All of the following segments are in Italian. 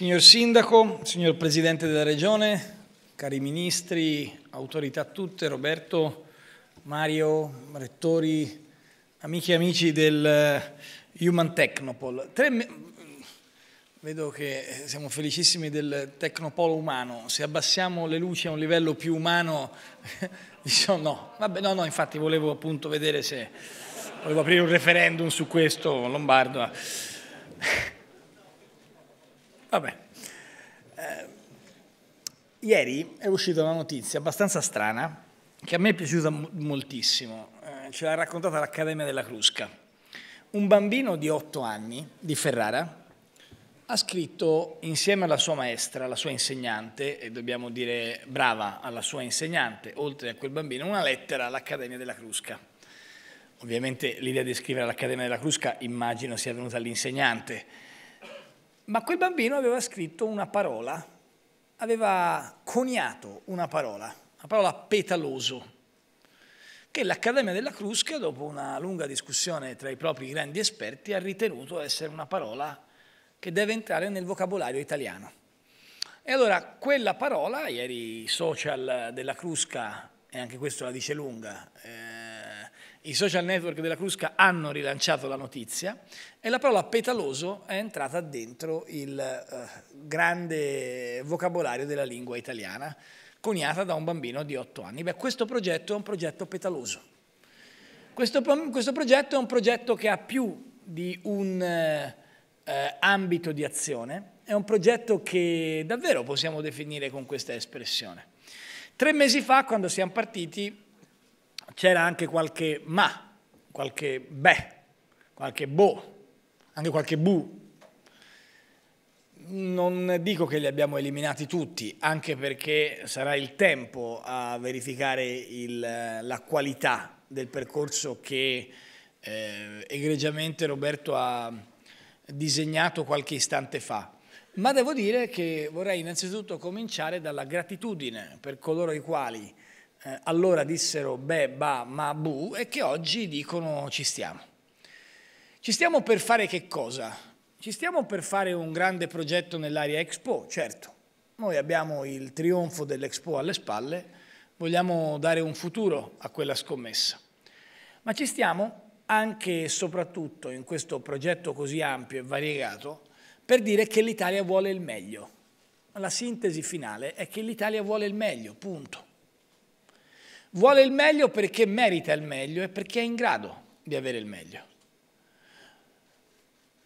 Signor Sindaco, signor Presidente della Regione, cari Ministri, autorità tutte, Roberto, Mario, Rettori, amiche e amici del eh, Human Technopol. Tre... Vedo che siamo felicissimi del Tecnopolo umano, se abbassiamo le luci a un livello più umano, diciamo no, vabbè no, no, infatti volevo appunto vedere se, volevo aprire un referendum su questo, Lombardo. Vabbè. Eh, ieri è uscita una notizia abbastanza strana che a me è piaciuta moltissimo. Eh, ce l'ha raccontata l'Accademia della Crusca. Un bambino di 8 anni di Ferrara ha scritto insieme alla sua maestra, alla sua insegnante, e dobbiamo dire brava alla sua insegnante, oltre a quel bambino, una lettera all'Accademia della Crusca. Ovviamente l'idea di scrivere all'Accademia della Crusca immagino sia venuta all'insegnante, ma quel bambino aveva scritto una parola, aveva coniato una parola, la parola petaloso, che l'Accademia della Crusca, dopo una lunga discussione tra i propri grandi esperti, ha ritenuto essere una parola che deve entrare nel vocabolario italiano. E allora quella parola, ieri i social della Crusca, e anche questo la dice lunga, eh, i social network della Crusca hanno rilanciato la notizia e la parola petaloso è entrata dentro il eh, grande vocabolario della lingua italiana, coniata da un bambino di 8 anni. Beh, questo progetto è un progetto petaloso. Questo, questo progetto è un progetto che ha più di un eh, eh, ambito di azione, è un progetto che davvero possiamo definire con questa espressione. Tre mesi fa, quando siamo partiti, c'era anche qualche ma, qualche beh, qualche boh, anche qualche bu. Non dico che li abbiamo eliminati tutti, anche perché sarà il tempo a verificare il, la qualità del percorso che eh, egregiamente Roberto ha disegnato qualche istante fa. Ma devo dire che vorrei innanzitutto cominciare dalla gratitudine per coloro i quali eh, allora dissero beh, ba, ma, bu e che oggi dicono ci stiamo. Ci stiamo per fare che cosa? Ci stiamo per fare un grande progetto nell'area Expo, certo. Noi abbiamo il trionfo dell'Expo alle spalle, vogliamo dare un futuro a quella scommessa. Ma ci stiamo anche e soprattutto in questo progetto così ampio e variegato per dire che l'Italia vuole il meglio. La sintesi finale è che l'Italia vuole il meglio, punto. Vuole il meglio perché merita il meglio e perché è in grado di avere il meglio.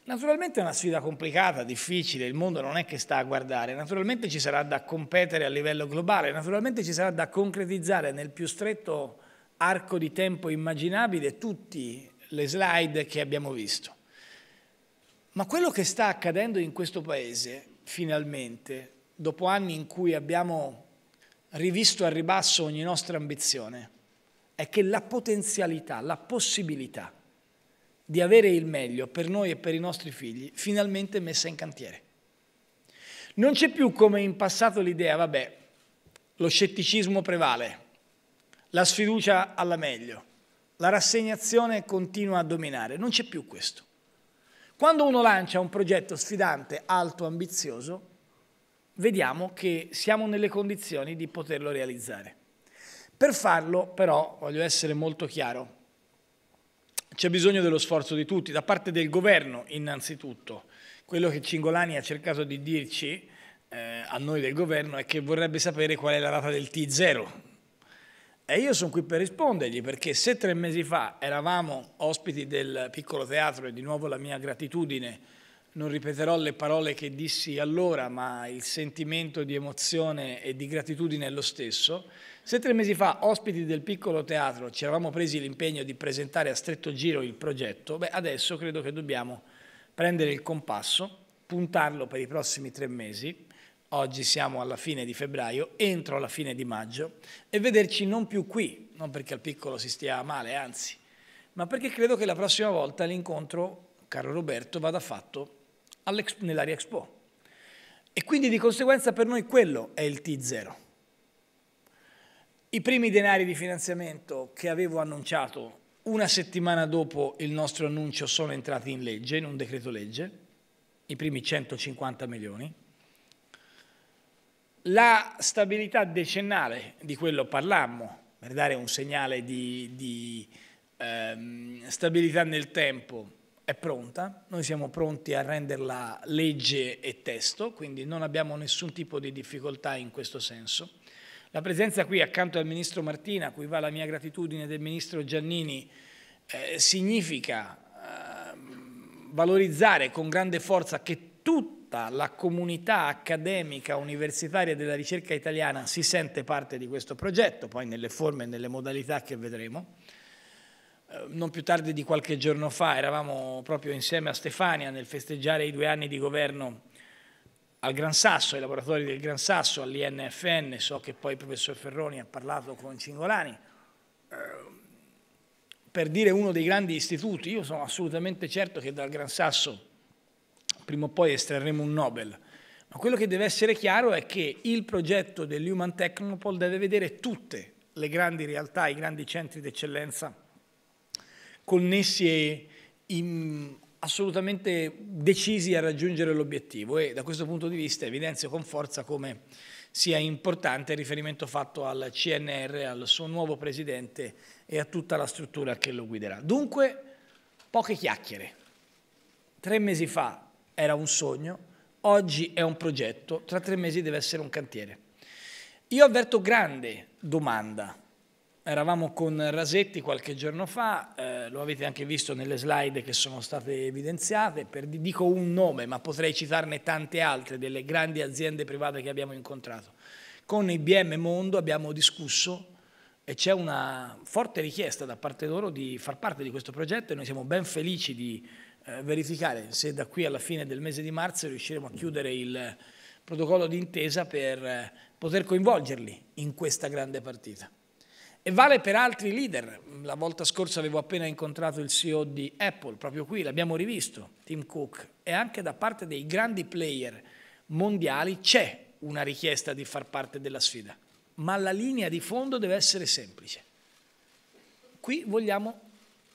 Naturalmente è una sfida complicata, difficile, il mondo non è che sta a guardare, naturalmente ci sarà da competere a livello globale, naturalmente ci sarà da concretizzare nel più stretto arco di tempo immaginabile tutte le slide che abbiamo visto. Ma quello che sta accadendo in questo Paese, finalmente, dopo anni in cui abbiamo rivisto al ribasso ogni nostra ambizione, è che la potenzialità, la possibilità di avere il meglio per noi e per i nostri figli finalmente è messa in cantiere. Non c'è più come in passato l'idea, vabbè, lo scetticismo prevale, la sfiducia alla meglio, la rassegnazione continua a dominare, non c'è più questo. Quando uno lancia un progetto sfidante, alto, ambizioso, vediamo che siamo nelle condizioni di poterlo realizzare. Per farlo, però, voglio essere molto chiaro, c'è bisogno dello sforzo di tutti, da parte del governo innanzitutto. Quello che Cingolani ha cercato di dirci eh, a noi del governo è che vorrebbe sapere qual è la data del T0. E io sono qui per rispondergli, perché se tre mesi fa eravamo ospiti del piccolo teatro, e di nuovo la mia gratitudine non ripeterò le parole che dissi allora, ma il sentimento di emozione e di gratitudine è lo stesso. Se tre mesi fa, ospiti del piccolo teatro, ci eravamo presi l'impegno di presentare a stretto giro il progetto, beh, adesso credo che dobbiamo prendere il compasso, puntarlo per i prossimi tre mesi, oggi siamo alla fine di febbraio, entro la fine di maggio, e vederci non più qui, non perché al piccolo si stia male, anzi, ma perché credo che la prossima volta l'incontro, caro Roberto, vada fatto nell'area Expo. E quindi di conseguenza per noi quello è il T0. I primi denari di finanziamento che avevo annunciato una settimana dopo il nostro annuncio sono entrati in legge, in un decreto legge, i primi 150 milioni. La stabilità decennale, di quello parlammo, per dare un segnale di, di ehm, stabilità nel tempo, è pronta, noi siamo pronti a renderla legge e testo, quindi non abbiamo nessun tipo di difficoltà in questo senso. La presenza qui accanto al Ministro Martina, a cui va la mia gratitudine, del Ministro Giannini, eh, significa eh, valorizzare con grande forza che tutta la comunità accademica, universitaria della ricerca italiana si sente parte di questo progetto, poi nelle forme e nelle modalità che vedremo. Eh, non più tardi di qualche giorno fa eravamo proprio insieme a Stefania nel festeggiare i due anni di governo al Gran Sasso, ai laboratori del Gran Sasso, all'INFN, so che poi il professor Ferroni ha parlato con Cingolani, eh, per dire uno dei grandi istituti, io sono assolutamente certo che dal Gran Sasso prima o poi estrarremo un Nobel, ma quello che deve essere chiaro è che il progetto dell'Human Technopole deve vedere tutte le grandi realtà, i grandi centri d'eccellenza connessi e in, assolutamente decisi a raggiungere l'obiettivo e da questo punto di vista evidenzio con forza come sia importante il riferimento fatto al CNR, al suo nuovo presidente e a tutta la struttura che lo guiderà. Dunque, poche chiacchiere. Tre mesi fa era un sogno, oggi è un progetto, tra tre mesi deve essere un cantiere. Io avverto grande domanda Eravamo con Rasetti qualche giorno fa, eh, lo avete anche visto nelle slide che sono state evidenziate, per, dico un nome ma potrei citarne tante altre delle grandi aziende private che abbiamo incontrato. Con IBM Mondo abbiamo discusso e c'è una forte richiesta da parte loro di far parte di questo progetto e noi siamo ben felici di eh, verificare se da qui alla fine del mese di marzo riusciremo a chiudere il protocollo d'intesa per eh, poter coinvolgerli in questa grande partita. E vale per altri leader. La volta scorsa avevo appena incontrato il CEO di Apple, proprio qui, l'abbiamo rivisto, Tim Cook. E anche da parte dei grandi player mondiali c'è una richiesta di far parte della sfida. Ma la linea di fondo deve essere semplice. Qui vogliamo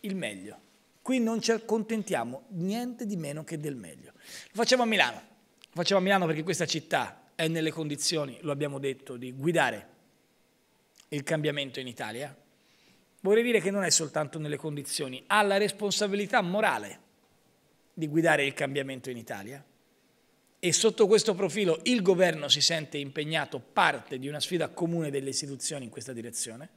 il meglio. Qui non ci accontentiamo niente di meno che del meglio. Lo facciamo a Milano. Lo facciamo a Milano perché questa città è nelle condizioni, lo abbiamo detto, di guidare il cambiamento in Italia? Vorrei dire che non è soltanto nelle condizioni, ha la responsabilità morale di guidare il cambiamento in Italia e sotto questo profilo il governo si sente impegnato parte di una sfida comune delle istituzioni in questa direzione.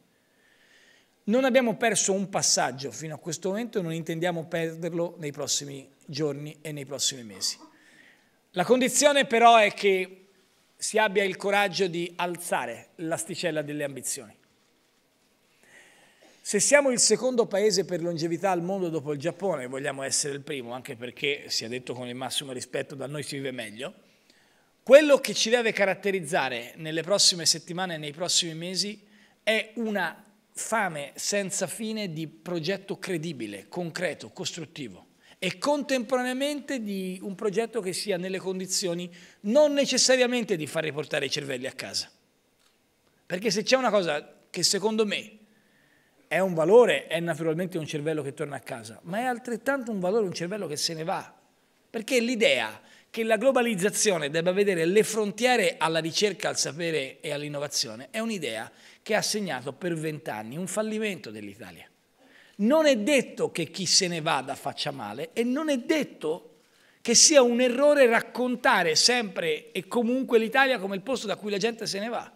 Non abbiamo perso un passaggio fino a questo momento e non intendiamo perderlo nei prossimi giorni e nei prossimi mesi. La condizione però è che si abbia il coraggio di alzare l'asticella delle ambizioni. Se siamo il secondo paese per longevità al mondo dopo il Giappone, vogliamo essere il primo, anche perché, sia detto con il massimo rispetto, da noi si vive meglio, quello che ci deve caratterizzare nelle prossime settimane e nei prossimi mesi è una fame senza fine di progetto credibile, concreto, costruttivo e contemporaneamente di un progetto che sia nelle condizioni non necessariamente di far riportare i cervelli a casa. Perché se c'è una cosa che secondo me è un valore, è naturalmente un cervello che torna a casa, ma è altrettanto un valore un cervello che se ne va. Perché l'idea che la globalizzazione debba vedere le frontiere alla ricerca, al sapere e all'innovazione è un'idea che ha segnato per vent'anni un fallimento dell'Italia. Non è detto che chi se ne vada faccia male e non è detto che sia un errore raccontare sempre e comunque l'Italia come il posto da cui la gente se ne va.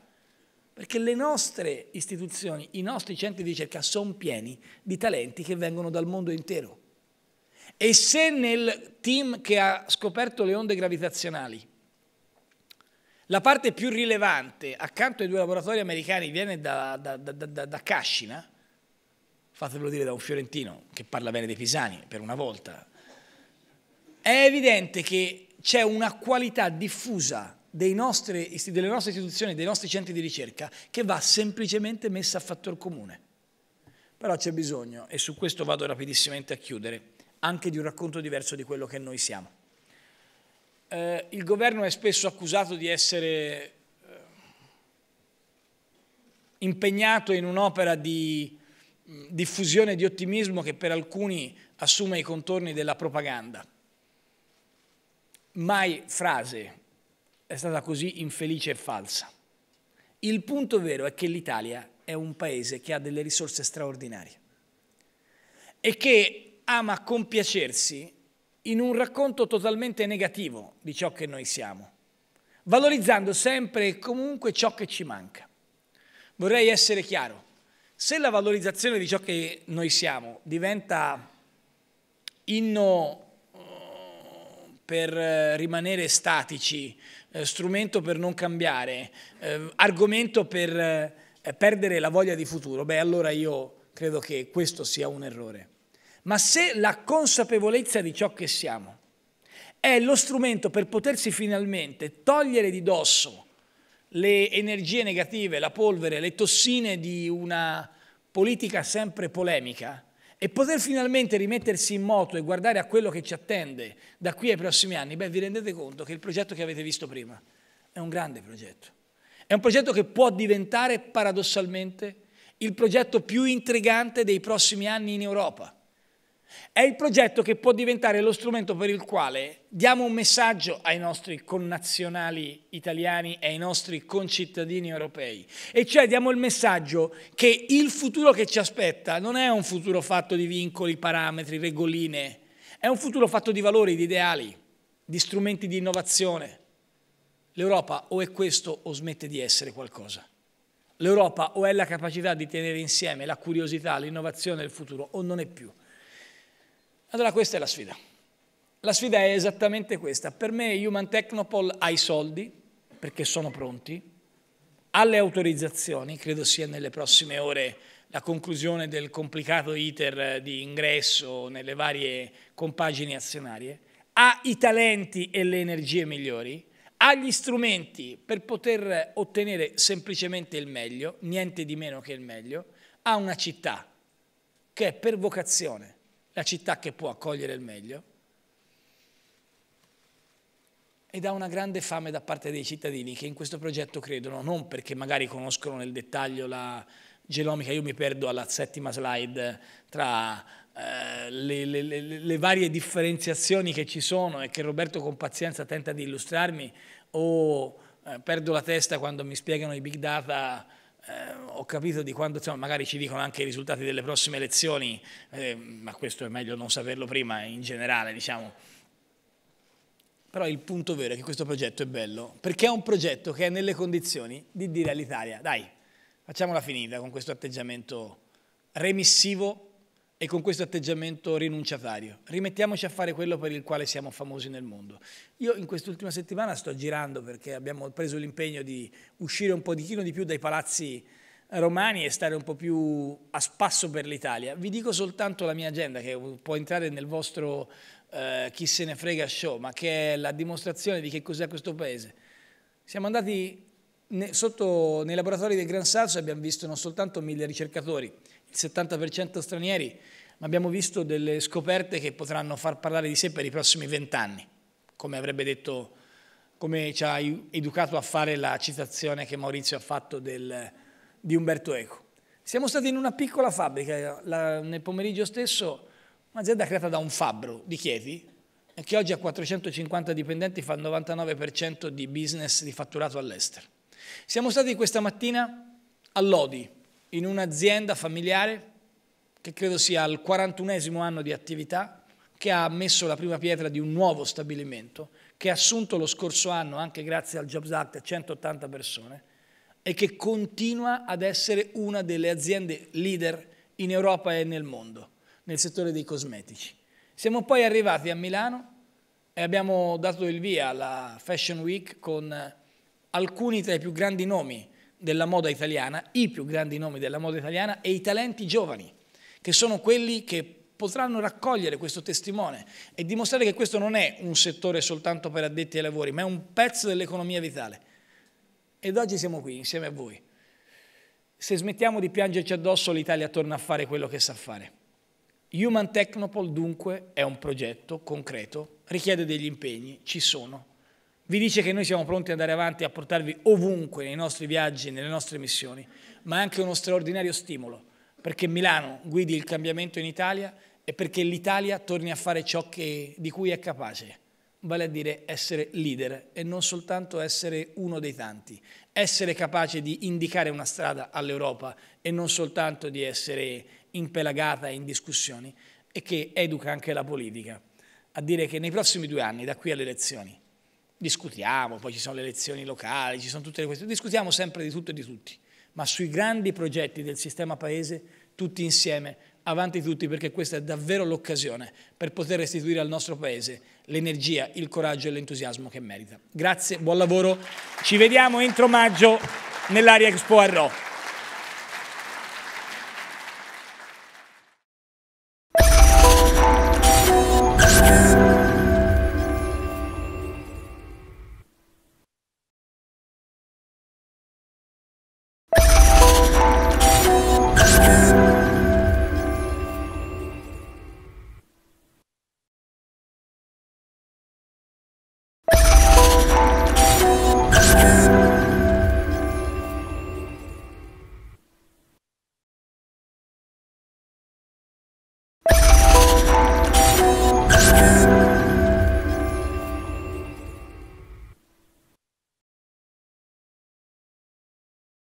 Perché le nostre istituzioni, i nostri centri di ricerca sono pieni di talenti che vengono dal mondo intero. E se nel team che ha scoperto le onde gravitazionali la parte più rilevante accanto ai due laboratori americani viene da, da, da, da Cascina, fatevelo dire da un fiorentino che parla bene dei pisani per una volta, è evidente che c'è una qualità diffusa nostri, delle nostre istituzioni, dei nostri centri di ricerca, che va semplicemente messa a fattor comune. Però c'è bisogno, e su questo vado rapidissimamente a chiudere, anche di un racconto diverso di quello che noi siamo. Eh, il governo è spesso accusato di essere eh, impegnato in un'opera di diffusione di ottimismo che per alcuni assume i contorni della propaganda. Mai frase è stata così infelice e falsa. Il punto vero è che l'Italia è un paese che ha delle risorse straordinarie e che ama compiacersi in un racconto totalmente negativo di ciò che noi siamo, valorizzando sempre e comunque ciò che ci manca. Vorrei essere chiaro, se la valorizzazione di ciò che noi siamo diventa inno eh, per rimanere statici, eh, strumento per non cambiare, eh, argomento per perdere la voglia di futuro, beh allora io credo che questo sia un errore. Ma se la consapevolezza di ciò che siamo è lo strumento per potersi finalmente togliere di dosso le energie negative, la polvere, le tossine di una politica sempre polemica e poter finalmente rimettersi in moto e guardare a quello che ci attende da qui ai prossimi anni, beh, vi rendete conto che il progetto che avete visto prima è un grande progetto. È un progetto che può diventare paradossalmente il progetto più intrigante dei prossimi anni in Europa. È il progetto che può diventare lo strumento per il quale diamo un messaggio ai nostri connazionali italiani e ai nostri concittadini europei. E cioè diamo il messaggio che il futuro che ci aspetta non è un futuro fatto di vincoli, parametri, regoline, è un futuro fatto di valori, di ideali, di strumenti di innovazione. L'Europa o è questo o smette di essere qualcosa. L'Europa o è la capacità di tenere insieme la curiosità, l'innovazione e il futuro o non è più. Allora questa è la sfida. La sfida è esattamente questa. Per me Human Technopol ha i soldi, perché sono pronti, ha le autorizzazioni, credo sia nelle prossime ore la conclusione del complicato iter di ingresso nelle varie compagini azionarie, ha i talenti e le energie migliori, ha gli strumenti per poter ottenere semplicemente il meglio, niente di meno che il meglio, ha una città che è per vocazione la città che può accogliere il meglio, ed ha una grande fame da parte dei cittadini che in questo progetto credono, non perché magari conoscono nel dettaglio la genomica, io mi perdo alla settima slide tra eh, le, le, le, le varie differenziazioni che ci sono e che Roberto con pazienza tenta di illustrarmi o eh, perdo la testa quando mi spiegano i big data eh, ho capito di quando, insomma, magari ci dicono anche i risultati delle prossime elezioni, eh, ma questo è meglio non saperlo prima in generale, diciamo. Però il punto vero è che questo progetto è bello, perché è un progetto che è nelle condizioni di dire all'Italia, dai, facciamola finita con questo atteggiamento remissivo e con questo atteggiamento rinunciatario. Rimettiamoci a fare quello per il quale siamo famosi nel mondo. Io in quest'ultima settimana sto girando perché abbiamo preso l'impegno di uscire un po' di chino di più dai palazzi romani e stare un po' più a spasso per l'Italia. Vi dico soltanto la mia agenda che può entrare nel vostro eh, chi se ne frega show, ma che è la dimostrazione di che cos'è questo paese. Siamo andati ne, sotto nei laboratori del Gran Salso e abbiamo visto non soltanto mille ricercatori, il 70% stranieri, ma abbiamo visto delle scoperte che potranno far parlare di sé per i prossimi vent'anni, come avrebbe detto, come ci ha educato a fare la citazione che Maurizio ha fatto del, di Umberto Eco. Siamo stati in una piccola fabbrica, la, nel pomeriggio stesso, un'azienda creata da un fabbro di Chieti, che oggi ha 450 dipendenti, fa il 99% di business di fatturato all'estero. Siamo stati questa mattina a Lodi, in un'azienda familiare che credo sia al 41 anno di attività, che ha messo la prima pietra di un nuovo stabilimento, che ha assunto lo scorso anno, anche grazie al Jobs Act, 180 persone e che continua ad essere una delle aziende leader in Europa e nel mondo, nel settore dei cosmetici. Siamo poi arrivati a Milano e abbiamo dato il via alla Fashion Week con alcuni tra i più grandi nomi della moda italiana, i più grandi nomi della moda italiana e i talenti giovani, che sono quelli che potranno raccogliere questo testimone e dimostrare che questo non è un settore soltanto per addetti ai lavori, ma è un pezzo dell'economia vitale. Ed oggi siamo qui insieme a voi. Se smettiamo di piangerci addosso, l'Italia torna a fare quello che sa fare. Human Technopol dunque è un progetto concreto, richiede degli impegni, ci sono, vi dice che noi siamo pronti ad andare avanti e a portarvi ovunque nei nostri viaggi, nelle nostre missioni, ma è anche uno straordinario stimolo perché Milano guidi il cambiamento in Italia e perché l'Italia torni a fare ciò che, di cui è capace, vale a dire essere leader e non soltanto essere uno dei tanti, essere capace di indicare una strada all'Europa e non soltanto di essere impelagata in discussioni e che educa anche la politica a dire che nei prossimi due anni, da qui alle elezioni, discutiamo, poi ci sono le elezioni locali, ci sono tutte le questioni, discutiamo sempre di tutto e di tutti, ma sui grandi progetti del sistema paese, tutti insieme, avanti tutti, perché questa è davvero l'occasione per poter restituire al nostro paese l'energia, il coraggio e l'entusiasmo che merita. Grazie, buon lavoro, ci vediamo entro maggio nell'area Expo a Arro.